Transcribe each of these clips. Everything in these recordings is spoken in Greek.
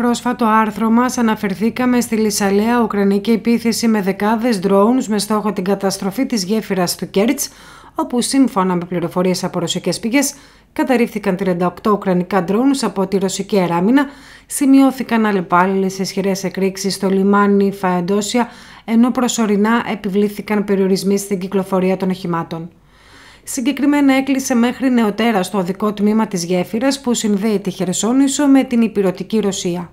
Πρόσφατο άρθρο μας αναφερθήκαμε στη Λισαλέα ουκρανική επίθεση με δεκάδες ντρόουν με στόχο την καταστροφή της γέφυρας του Κέρτ, όπου σύμφωνα με πληροφορίες από ρωσικές πηγές καταρρίφθηκαν 38 ουκρανικά ντρόουν από τη ρωσική αεράμινα, σημειώθηκαν αλλεπάλληλες ισχυρές εκρήξεις στο λιμάνι Φαεντόσια, ενώ προσωρινά επιβλήθηκαν περιορισμοί στην κυκλοφορία των οχημάτων. Συγκεκριμένα έκλεισε μέχρι νεοτέρας στο οδικό τμήμα της γέφυρας που συνδέει τη Χερσόνησο με την Υπηρωτική Ρωσία.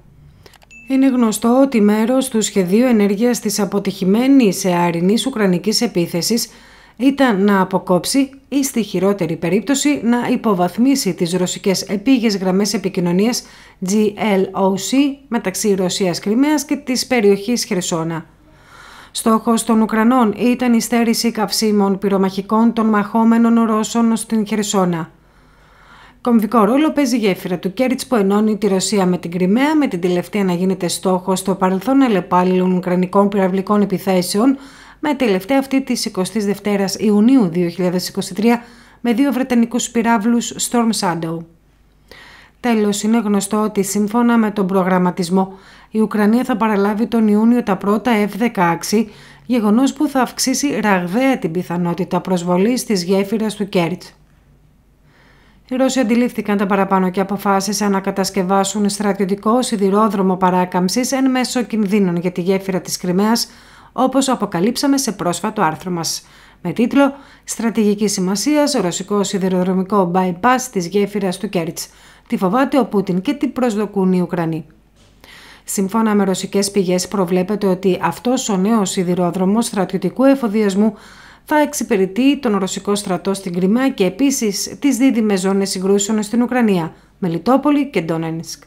Είναι γνωστό ότι μέρος του σχεδίου ενέργειας της αποτυχημένης αερινής ουκρανικής επίθεσης ήταν να αποκόψει ή στη χειρότερη περίπτωση να υποβαθμίσει τις ρωσικές επίγες γραμμές επικοινωνίας GLOC μεταξύ Ρωσίας Κρυμαίας και της περιοχής Χερσόνα. Στόχος των Ουκρανών ήταν η στέρηση καυσίμων πυρομαχικών των μαχόμενων Ρώσων στην Χερσόνα. Κομβικό ρόλο παίζει η γέφυρα του Κέριτ που ενώνει τη Ρωσία με την Κρυμαία, με την τελευταία να γίνεται στόχος στο παρελθόν αλλεπάλληλων Ουκρανικών πυραυλικών επιθέσεων, με τελευταία αυτή της 22 Ιουνίου 2023 με δύο βρετανικούς πυράβλους Storm Shadow. Τέλος είναι γνωστό ότι σύμφωνα με τον προγραμματισμό η Ουκρανία θα παραλάβει τον Ιούνιο τα πρώτα F-16, γεγονός που θα αυξήσει ραγδαία την πιθανότητα προσβολής της γέφυρας του Κέρτ. Οι Ρώσοι αντιλήφθηκαν τα παραπάνω και αποφάσισαν να κατασκευάσουν στρατιωτικό σιδηρόδρομο παράκαμψης εν μέσω κινδύνων για τη γέφυρα της Κρυμαίας, όπως αποκαλύψαμε σε πρόσφατο άρθρο μας. Με τίτλο «Στρατηγική σημασία ρωσικό σιδηροδρομικό bypass της γέφυρας του Κέρτς». Τι φοβάται ο Πούτιν και τι προσδοκούν οι Ουκρανοί. Σύμφωνα με ρωσικές πηγές προβλέπεται ότι αυτός ο νέος σιδηρόδρομος στρατιωτικού εφοδιασμού θα εξυπηρετεί τον ρωσικό στρατό στην Κρυμαία και επίσης τις δίδυμες ζώνες συγκρούσεων στην Ουκρανία, Μελιτόπολη και Ντόνενσκ.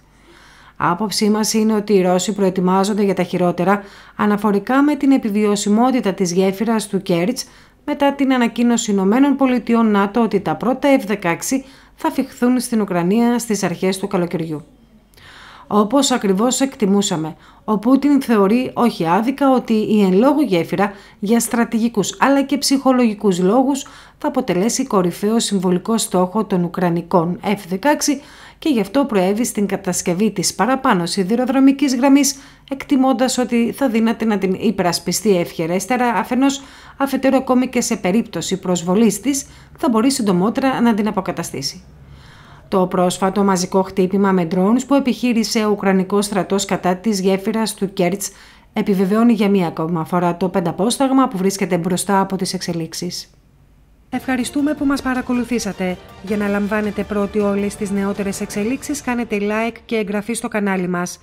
Άποψή μας είναι ότι οι Ρώσοι προετοιμάζονται για τα χειρότερα αναφορικά με την επιβιωσιμότητα της γέφυρας του Κέρτς μετά την ανακοίνωση Ηνωμένων Πολιτειών ΝΑΤΟ ότι τα πρώτα F-16 θα φυχθούν στην Ουκρανία στις αρχές του καλοκαιριού. Όπως ακριβώς εκτιμούσαμε, ο Πούτιν θεωρεί όχι άδικα ότι η εν λόγω γέφυρα για στρατηγικούς αλλά και ψυχολογικούς λόγους θα αποτελέσει κορυφαίο συμβολικό στόχο των Ουκρανικών F-16 και γι' αυτό προέβη στην κατασκευή της παραπάνω σιδηροδρομικής γραμμής, εκτιμώντας ότι θα δύναται να την υπερασπιστεί ευχερέστερα, αφενός αφετέρου ακόμη και σε περίπτωση προσβολής της θα μπορεί συντομότερα να την αποκαταστήσει. Το πρόσφατο μαζικό χτύπημα με ντρόνς που επιχείρησε ο Ουκρανικός στρατός κατά της γέφυρας του Κέρτς επιβεβαιώνει για μία ακόμα φορά το πενταπόσταγμα που βρίσκεται μπροστά από τις εξελίξεις. Ευχαριστούμε που μας παρακολουθήσατε. Για να λαμβάνετε πρώτοι όλες τις νεότερες εξελίξεις κάνετε like και εγγραφή στο κανάλι μας.